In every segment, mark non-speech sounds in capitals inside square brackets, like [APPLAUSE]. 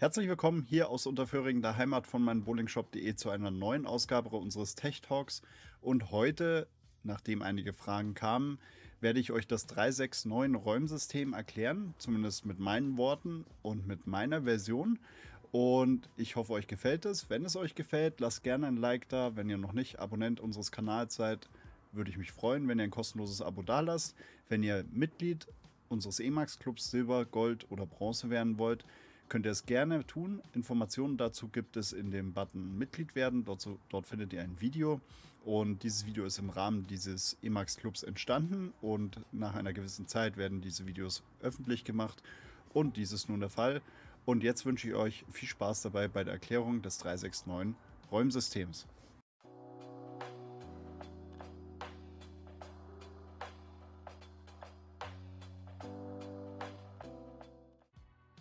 Herzlich willkommen hier aus Unterföhring, der Heimat von Bowlingshop.de, zu einer neuen Ausgabe unseres Tech Talks. Und heute, nachdem einige Fragen kamen, werde ich euch das 369 Räumsystem erklären, zumindest mit meinen Worten und mit meiner Version. Und ich hoffe, euch gefällt es. Wenn es euch gefällt, lasst gerne ein Like da. Wenn ihr noch nicht Abonnent unseres Kanals seid, würde ich mich freuen, wenn ihr ein kostenloses Abo da lasst. Wenn ihr Mitglied unseres Emacs Clubs Silber, Gold oder Bronze werden wollt, könnt ihr es gerne tun. Informationen dazu gibt es in dem Button Mitglied werden. Dort, so, dort findet ihr ein Video. Und dieses Video ist im Rahmen dieses Emacs Clubs entstanden. Und nach einer gewissen Zeit werden diese Videos öffentlich gemacht. Und dies ist nun der Fall. Und jetzt wünsche ich euch viel Spaß dabei bei der Erklärung des 369 Räumsystems.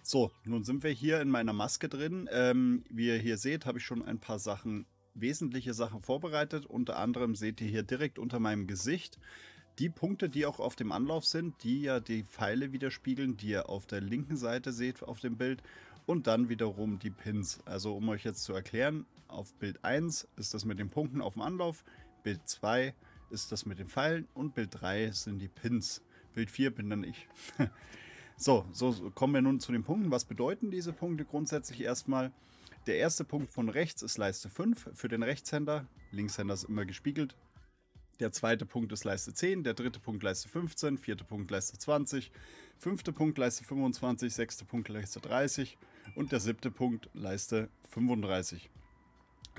So, nun sind wir hier in meiner Maske drin. Ähm, wie ihr hier seht, habe ich schon ein paar Sachen, wesentliche Sachen vorbereitet. Unter anderem seht ihr hier direkt unter meinem Gesicht die Punkte, die auch auf dem Anlauf sind, die ja die Pfeile widerspiegeln, die ihr auf der linken Seite seht auf dem Bild. Und dann wiederum die Pins. Also um euch jetzt zu erklären, auf Bild 1 ist das mit den Punkten auf dem Anlauf, Bild 2 ist das mit den Pfeilen und Bild 3 sind die Pins. Bild 4 bin dann ich. [LAUGHS] So, so kommen wir nun zu den Punkten. Was bedeuten diese Punkte grundsätzlich erstmal? Der erste Punkt von rechts ist Leiste 5 für den Rechtshänder. Linkshänder ist immer gespiegelt. Der zweite Punkt ist Leiste 10, der dritte Punkt Leiste 15, vierte Punkt Leiste 20, fünfte Punkt Leiste 25, sechste Punkt Leiste 30 und der siebte Punkt Leiste 35.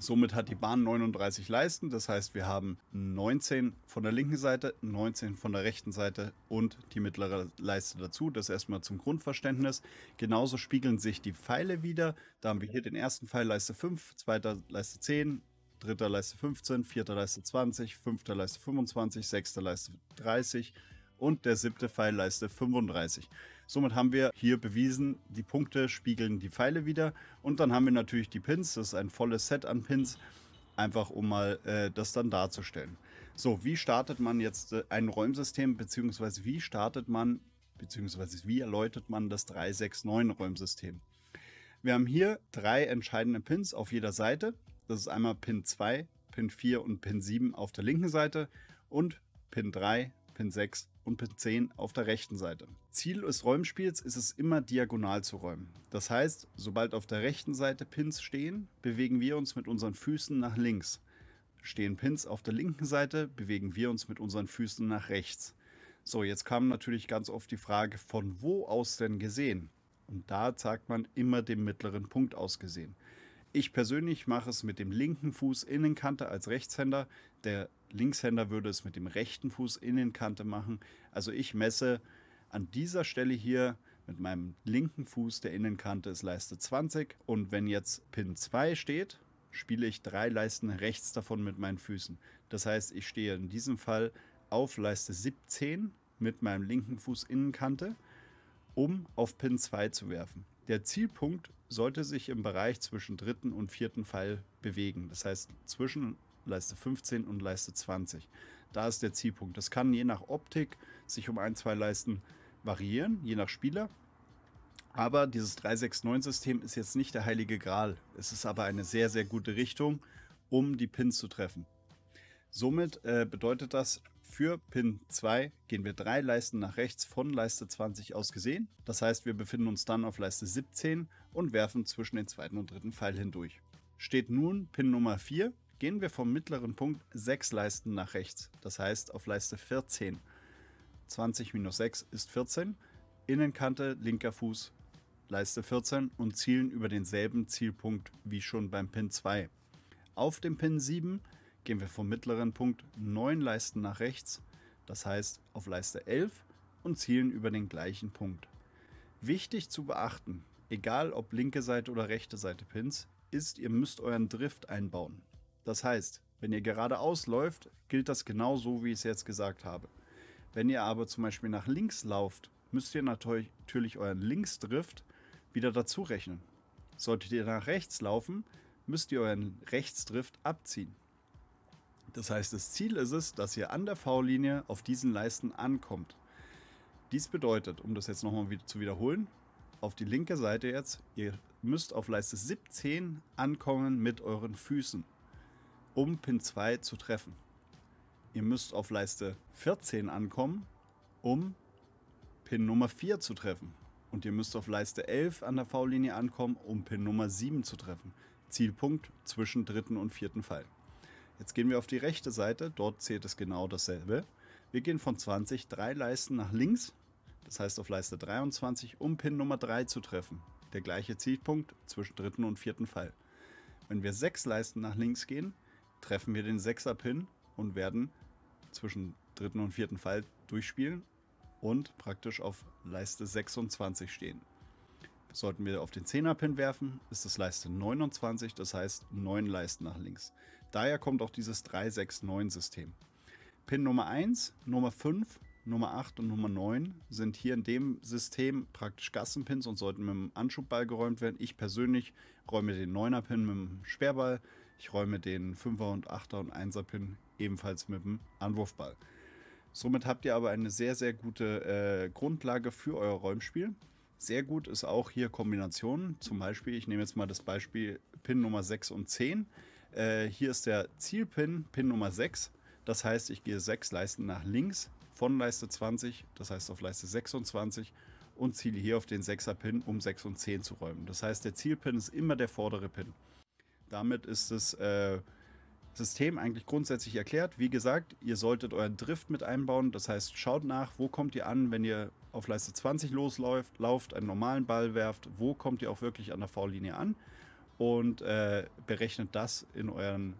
Somit hat die Bahn 39 Leisten, das heißt wir haben 19 von der linken Seite, 19 von der rechten Seite und die mittlere Leiste dazu. Das erstmal zum Grundverständnis. Genauso spiegeln sich die Pfeile wieder. Da haben wir hier den ersten Pfeil Leiste 5, zweiter Leiste 10, dritter Leiste 15, vierter Leiste 20, fünfter Leiste 25, sechster Leiste 30 und der siebte Pfeil Leiste 35. Somit haben wir hier bewiesen, die Punkte spiegeln die Pfeile wieder. Und dann haben wir natürlich die Pins. Das ist ein volles Set an Pins. Einfach um mal äh, das dann darzustellen. So, wie startet man jetzt äh, ein Räumsystem, beziehungsweise wie startet man, beziehungsweise wie erläutert man das 369-Räumsystem? Wir haben hier drei entscheidende Pins auf jeder Seite. Das ist einmal Pin 2, Pin 4 und Pin 7 auf der linken Seite und Pin 3 Pin 6 und Pin 10 auf der rechten Seite. Ziel des Räumspiels ist es immer diagonal zu räumen. Das heißt, sobald auf der rechten Seite Pins stehen, bewegen wir uns mit unseren Füßen nach links. Stehen Pins auf der linken Seite, bewegen wir uns mit unseren Füßen nach rechts. So, jetzt kam natürlich ganz oft die Frage, von wo aus denn gesehen? Und da zeigt man immer den mittleren Punkt aus gesehen. Ich persönlich mache es mit dem linken Fuß Innenkante als Rechtshänder. Der Linkshänder würde es mit dem rechten Fuß Innenkante machen. Also ich messe an dieser Stelle hier mit meinem linken Fuß der Innenkante ist Leiste 20 und wenn jetzt Pin 2 steht, spiele ich drei Leisten rechts davon mit meinen Füßen. Das heißt, ich stehe in diesem Fall auf Leiste 17 mit meinem linken Fuß Innenkante, um auf Pin 2 zu werfen. Der Zielpunkt sollte sich im Bereich zwischen dritten und vierten Pfeil bewegen. Das heißt zwischen Leiste 15 und Leiste 20. Da ist der Zielpunkt. Das kann je nach Optik sich um ein, zwei Leisten variieren, je nach Spieler. Aber dieses 369-System ist jetzt nicht der heilige Gral. Es ist aber eine sehr, sehr gute Richtung, um die Pins zu treffen. Somit äh, bedeutet das, für Pin 2 gehen wir drei Leisten nach rechts von Leiste 20 aus gesehen. Das heißt, wir befinden uns dann auf Leiste 17 und werfen zwischen den zweiten und dritten Pfeil hindurch. Steht nun Pin Nummer 4, gehen wir vom mittleren Punkt 6 Leisten nach rechts. Das heißt, auf Leiste 14. 20 minus 6 ist 14. Innenkante, linker Fuß, Leiste 14 und zielen über denselben Zielpunkt wie schon beim Pin 2. Auf dem Pin 7 gehen wir vom mittleren Punkt 9 Leisten nach rechts, das heißt auf Leiste 11 und zielen über den gleichen Punkt. Wichtig zu beachten, egal ob linke Seite oder rechte Seite Pins, ist, ihr müsst euren Drift einbauen. Das heißt, wenn ihr geradeaus läuft, gilt das genau so, wie ich es jetzt gesagt habe. Wenn ihr aber zum Beispiel nach links lauft, müsst ihr natürlich euren Linksdrift wieder dazu rechnen. Solltet ihr nach rechts laufen, müsst ihr euren Rechtsdrift abziehen. Das heißt, das Ziel ist es, dass ihr an der V-Linie auf diesen Leisten ankommt. Dies bedeutet, um das jetzt nochmal wieder zu wiederholen, auf die linke Seite jetzt, ihr müsst auf Leiste 17 ankommen mit euren Füßen, um Pin 2 zu treffen. Ihr müsst auf Leiste 14 ankommen, um Pin Nummer 4 zu treffen. Und ihr müsst auf Leiste 11 an der V-Linie ankommen, um Pin Nummer 7 zu treffen. Zielpunkt zwischen dritten und vierten Fall. Jetzt gehen wir auf die rechte Seite, dort zählt es genau dasselbe. Wir gehen von 20 drei Leisten nach links, das heißt auf Leiste 23, um Pin Nummer 3 zu treffen. Der gleiche Zielpunkt zwischen dritten und vierten Fall. Wenn wir sechs Leisten nach links gehen, treffen wir den 6er Pin und werden zwischen dritten und vierten Fall durchspielen und praktisch auf Leiste 26 stehen. Sollten wir auf den 10er Pin werfen, ist das Leiste 29, das heißt 9 Leisten nach links. Daher kommt auch dieses 369-System. Pin Nummer 1, Nummer 5, Nummer 8 und Nummer 9 sind hier in dem System praktisch Gassenpins und sollten mit dem Anschubball geräumt werden. Ich persönlich räume den 9er-Pin mit dem Sperrball. Ich räume den 5er und 8er und 1er-Pin ebenfalls mit dem Anwurfball. Somit habt ihr aber eine sehr, sehr gute äh, Grundlage für euer Räumspiel. Sehr gut ist auch hier Kombinationen. Zum Beispiel, ich nehme jetzt mal das Beispiel Pin Nummer 6 und 10. Äh, hier ist der Zielpin, Pin Nummer 6. Das heißt, ich gehe 6 Leisten nach links von Leiste 20, das heißt auf Leiste 26 und ziele hier auf den 6er Pin, um 6 und 10 zu räumen. Das heißt, der Zielpin ist immer der vordere Pin. Damit ist das äh, System eigentlich grundsätzlich erklärt. Wie gesagt, ihr solltet euren Drift mit einbauen. Das heißt, schaut nach, wo kommt ihr an, wenn ihr auf Leiste 20 losläuft, lauft, einen normalen Ball werft, wo kommt ihr auch wirklich an der V-Linie an und äh, berechnet das in euren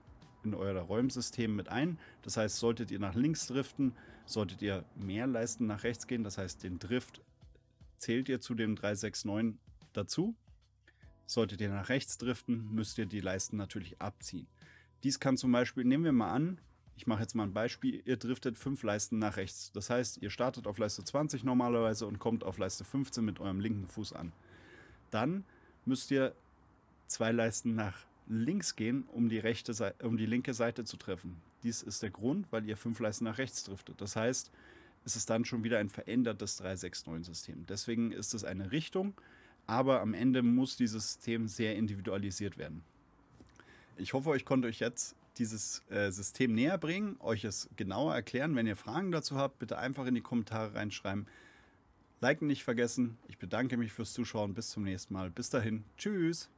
in euer Räumsystem mit ein. Das heißt, solltet ihr nach links driften, solltet ihr mehr leisten nach rechts gehen. Das heißt, den Drift zählt ihr zu dem 369 dazu. Solltet ihr nach rechts driften, müsst ihr die Leisten natürlich abziehen. Dies kann zum Beispiel, nehmen wir mal an, ich mache jetzt mal ein Beispiel, ihr driftet fünf Leisten nach rechts. Das heißt, ihr startet auf Leiste 20 normalerweise und kommt auf Leiste 15 mit eurem linken Fuß an. Dann müsst ihr zwei Leisten nach links gehen, um die, rechte Seite, um die linke Seite zu treffen. Dies ist der Grund, weil ihr fünf Leisten nach rechts driftet. Das heißt, es ist dann schon wieder ein verändertes 369-System. Deswegen ist es eine Richtung, aber am Ende muss dieses System sehr individualisiert werden. Ich hoffe, ich konnte euch jetzt dieses äh, System näher bringen, euch es genauer erklären. Wenn ihr Fragen dazu habt, bitte einfach in die Kommentare reinschreiben. Liken nicht vergessen. Ich bedanke mich fürs Zuschauen. Bis zum nächsten Mal. Bis dahin. Tschüss.